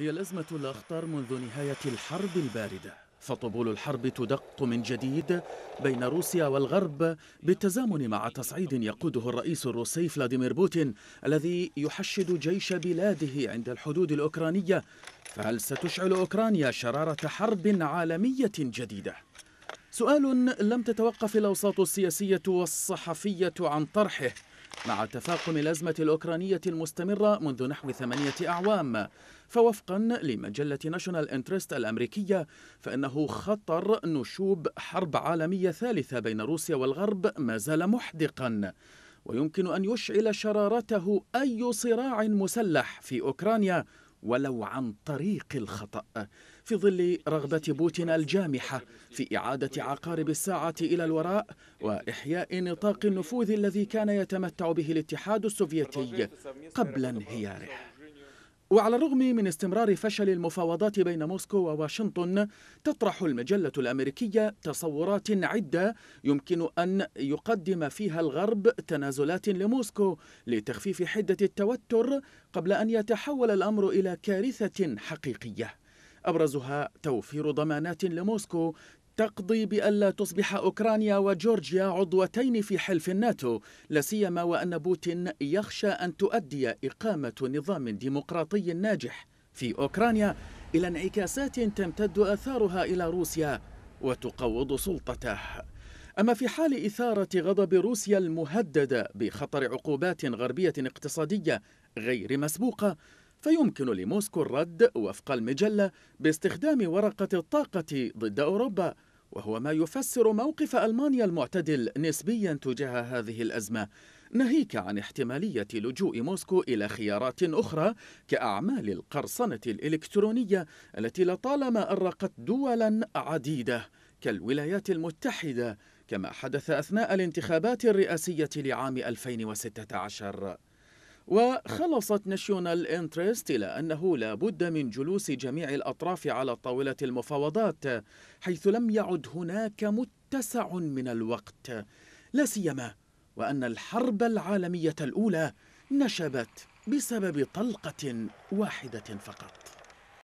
هي الأزمة الأخطر منذ نهاية الحرب الباردة فطبول الحرب تدق من جديد بين روسيا والغرب بالتزامن مع تصعيد يقوده الرئيس الروسي فلاديمير بوتين الذي يحشد جيش بلاده عند الحدود الأوكرانية فهل ستشعل أوكرانيا شرارة حرب عالمية جديدة؟ سؤال لم تتوقف الاوساط السياسيه والصحفيه عن طرحه مع تفاقم الازمه الاوكرانيه المستمره منذ نحو ثمانيه اعوام فوفقا لمجله ناشونال انترست الامريكيه فانه خطر نشوب حرب عالميه ثالثه بين روسيا والغرب ما زال محدقا ويمكن ان يشعل شرارته اي صراع مسلح في اوكرانيا ولو عن طريق الخطأ في ظل رغبة بوتين الجامحة في إعادة عقارب الساعة إلى الوراء وإحياء نطاق النفوذ الذي كان يتمتع به الاتحاد السوفيتي قبل انهياره وعلى الرغم من استمرار فشل المفاوضات بين موسكو وواشنطن تطرح المجلة الأمريكية تصورات عدة يمكن أن يقدم فيها الغرب تنازلات لموسكو لتخفيف حدة التوتر قبل أن يتحول الأمر إلى كارثة حقيقية أبرزها توفير ضمانات لموسكو تقضي بألا تصبح أوكرانيا وجورجيا عضوتين في حلف الناتو لسيما وأن بوتين يخشى أن تؤدي إقامة نظام ديمقراطي ناجح في أوكرانيا إلى انعكاسات تمتد آثارها إلى روسيا وتقوض سلطته أما في حال إثارة غضب روسيا المهددة بخطر عقوبات غربية اقتصادية غير مسبوقة فيمكن لموسكو الرد وفق المجلة باستخدام ورقة الطاقة ضد أوروبا وهو ما يفسر موقف ألمانيا المعتدل نسبيا تجاه هذه الأزمة ناهيك عن احتمالية لجوء موسكو إلى خيارات أخرى كأعمال القرصنة الإلكترونية التي لطالما أرقت دولا عديدة كالولايات المتحدة كما حدث أثناء الانتخابات الرئاسية لعام 2016 وخلصت ناشيونال انترست إلى أنه لا بد من جلوس جميع الأطراف على طاولة المفاوضات حيث لم يعد هناك متسع من الوقت لا سيما وأن الحرب العالمية الأولى نشبت بسبب طلقة واحدة فقط